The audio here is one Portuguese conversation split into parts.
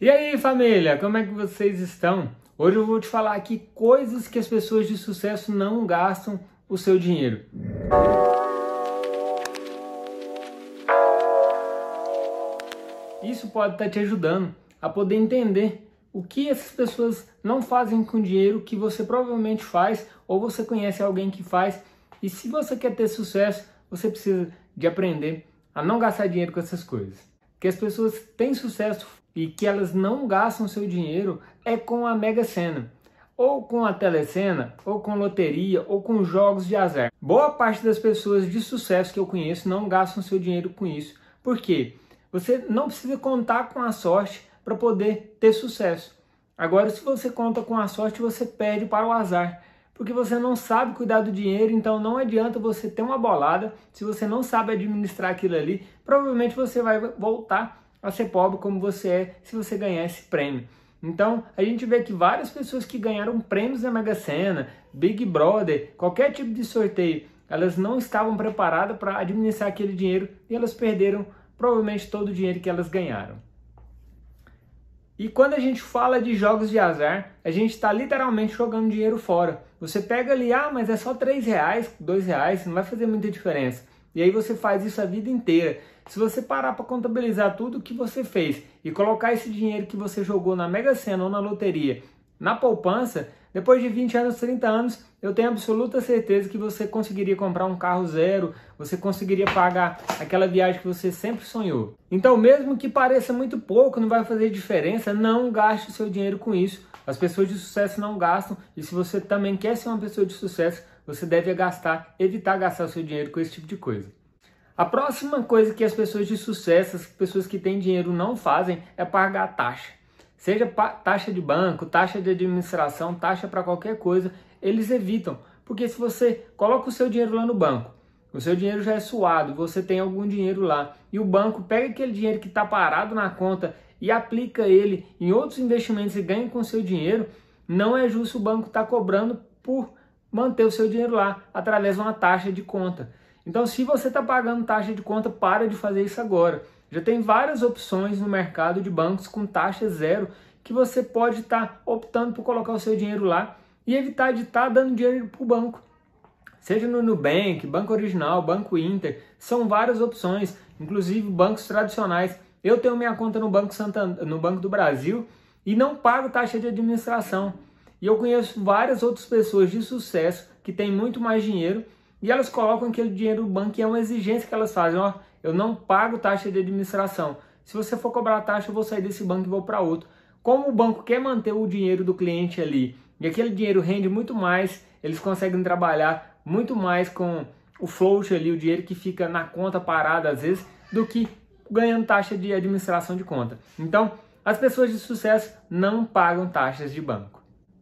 E aí família, como é que vocês estão? Hoje eu vou te falar aqui coisas que as pessoas de sucesso não gastam o seu dinheiro. Isso pode estar tá te ajudando a poder entender o que essas pessoas não fazem com o dinheiro que você provavelmente faz ou você conhece alguém que faz. E se você quer ter sucesso, você precisa de aprender a não gastar dinheiro com essas coisas. Porque as pessoas têm sucesso e que elas não gastam seu dinheiro é com a Mega Sena, ou com a Telecena, ou com loteria, ou com jogos de azar. Boa parte das pessoas de sucesso que eu conheço não gastam seu dinheiro com isso. Por quê? Você não precisa contar com a sorte para poder ter sucesso. Agora, se você conta com a sorte, você perde para o azar porque você não sabe cuidar do dinheiro, então não adianta você ter uma bolada. Se você não sabe administrar aquilo ali, provavelmente você vai voltar a ser pobre como você é se você ganhar esse prêmio. Então, a gente vê que várias pessoas que ganharam prêmios na Mega Sena, Big Brother, qualquer tipo de sorteio, elas não estavam preparadas para administrar aquele dinheiro e elas perderam provavelmente todo o dinheiro que elas ganharam. E quando a gente fala de jogos de azar, a gente está literalmente jogando dinheiro fora. Você pega ali, ah, mas é só 3 reais, 2 reais, não vai fazer muita diferença. E aí você faz isso a vida inteira. Se você parar para contabilizar tudo o que você fez e colocar esse dinheiro que você jogou na Mega Sena ou na loteria na poupança, depois de 20 anos, 30 anos, eu tenho absoluta certeza que você conseguiria comprar um carro zero, você conseguiria pagar aquela viagem que você sempre sonhou. Então, mesmo que pareça muito pouco, não vai fazer diferença, não gaste o seu dinheiro com isso. As pessoas de sucesso não gastam, e se você também quer ser uma pessoa de sucesso, você deve gastar, evitar gastar o seu dinheiro com esse tipo de coisa. A próxima coisa que as pessoas de sucesso, as pessoas que têm dinheiro não fazem é pagar taxa. Seja taxa de banco, taxa de administração, taxa para qualquer coisa, eles evitam. Porque se você coloca o seu dinheiro lá no banco, o seu dinheiro já é suado, você tem algum dinheiro lá, e o banco pega aquele dinheiro que está parado na conta e aplica ele em outros investimentos e ganha com seu dinheiro, não é justo o banco estar tá cobrando por manter o seu dinheiro lá através de uma taxa de conta. Então, se você está pagando taxa de conta, para de fazer isso agora. Já tem várias opções no mercado de bancos com taxa zero que você pode estar tá optando por colocar o seu dinheiro lá e evitar de estar tá dando dinheiro para o banco. Seja no Nubank, Banco Original, Banco Inter, são várias opções, inclusive bancos tradicionais. Eu tenho minha conta no Banco, Santa, no banco do Brasil e não pago taxa de administração. E eu conheço várias outras pessoas de sucesso que têm muito mais dinheiro e elas colocam aquele dinheiro no banco e é uma exigência que elas fazem. Ó, eu não pago taxa de administração. Se você for cobrar taxa, eu vou sair desse banco e vou para outro. Como o banco quer manter o dinheiro do cliente ali e aquele dinheiro rende muito mais, eles conseguem trabalhar muito mais com o float ali, o dinheiro que fica na conta parada às vezes, do que ganhando taxa de administração de conta. Então, as pessoas de sucesso não pagam taxas de banco.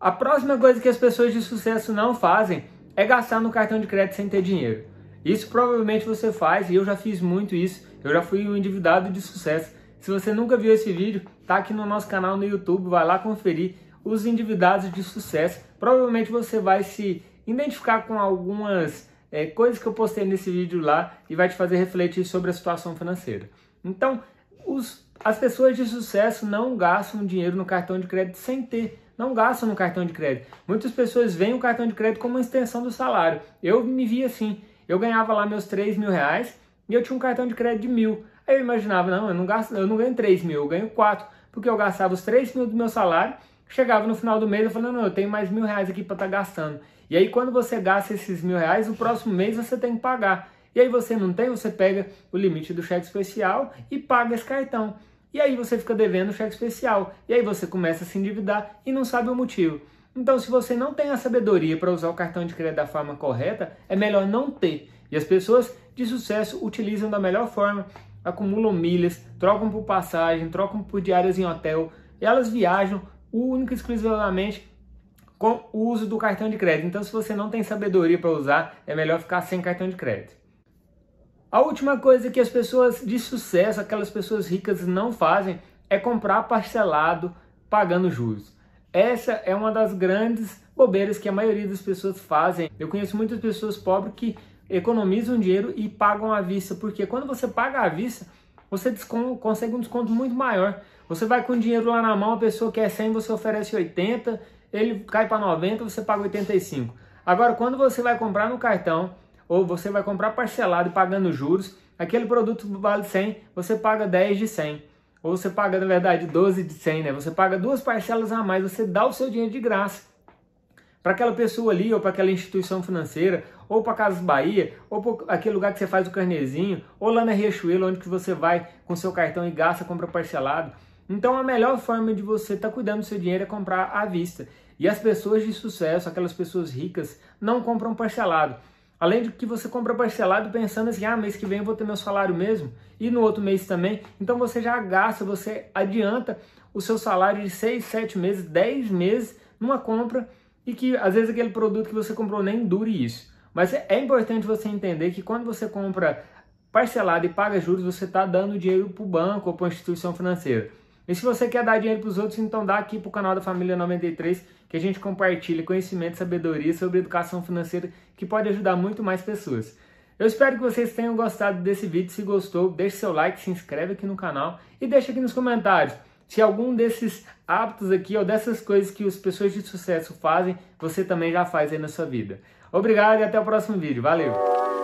A próxima coisa que as pessoas de sucesso não fazem é gastar no cartão de crédito sem ter dinheiro. Isso provavelmente você faz e eu já fiz muito isso. Eu já fui um endividado de sucesso. Se você nunca viu esse vídeo, tá aqui no nosso canal no YouTube, vai lá conferir os endividados de sucesso. Provavelmente você vai se identificar com algumas é, coisas que eu postei nesse vídeo lá e vai te fazer refletir sobre a situação financeira. Então, os, as pessoas de sucesso não gastam dinheiro no cartão de crédito sem ter não gastam no cartão de crédito. Muitas pessoas veem o cartão de crédito como uma extensão do salário. Eu me via assim. Eu ganhava lá meus 3 mil reais e eu tinha um cartão de crédito de mil. Aí eu imaginava, não, eu não, gasto, eu não ganho 3 mil, eu ganho 4, porque eu gastava os 3 mil do meu salário, chegava no final do mês, eu falava, não, eu tenho mais mil reais aqui para estar tá gastando. E aí quando você gasta esses mil reais, o próximo mês você tem que pagar. E aí você não tem, você pega o limite do cheque especial e paga esse cartão. E aí você fica devendo cheque especial. E aí você começa a se endividar e não sabe o motivo. Então, se você não tem a sabedoria para usar o cartão de crédito da forma correta, é melhor não ter. E as pessoas de sucesso utilizam da melhor forma, acumulam milhas, trocam por passagem, trocam por diárias em hotel, elas viajam única e exclusivamente com o uso do cartão de crédito. Então, se você não tem sabedoria para usar, é melhor ficar sem cartão de crédito. A última coisa que as pessoas de sucesso, aquelas pessoas ricas, não fazem é comprar parcelado pagando juros. Essa é uma das grandes bobeiras que a maioria das pessoas fazem. Eu conheço muitas pessoas pobres que economizam dinheiro e pagam à vista, porque quando você paga à vista, você consegue um desconto muito maior. Você vai com dinheiro lá na mão, a pessoa quer 100, você oferece 80, ele cai para 90, você paga 85. Agora, quando você vai comprar no cartão, ou você vai comprar parcelado pagando juros, aquele produto vale 100, você paga 10 de 100, ou você paga, na verdade, 12 de 100, né? Você paga duas parcelas a mais, você dá o seu dinheiro de graça. Para aquela pessoa ali, ou para aquela instituição financeira, ou para Casas Bahia, ou para aquele lugar que você faz o carnezinho, ou lá na Riachuelo, onde que você vai com seu cartão e gasta, compra parcelado. Então a melhor forma de você estar tá cuidando do seu dinheiro é comprar à vista. E as pessoas de sucesso, aquelas pessoas ricas, não compram parcelado. Além de que você compra parcelado pensando assim, ah, mês que vem eu vou ter meu salário mesmo, e no outro mês também. Então você já gasta, você adianta o seu salário de 6, 7 meses, 10 meses numa compra e que às vezes aquele produto que você comprou nem dure isso. Mas é, é importante você entender que quando você compra parcelado e paga juros, você está dando dinheiro para o banco ou para a instituição financeira. E se você quer dar dinheiro para os outros, então dá aqui para o canal da Família 93, que a gente compartilha conhecimento, sabedoria sobre educação financeira, que pode ajudar muito mais pessoas. Eu espero que vocês tenham gostado desse vídeo. Se gostou, deixe seu like, se inscreve aqui no canal e deixa aqui nos comentários se algum desses hábitos aqui ou dessas coisas que as pessoas de sucesso fazem, você também já faz aí na sua vida. Obrigado e até o próximo vídeo. Valeu!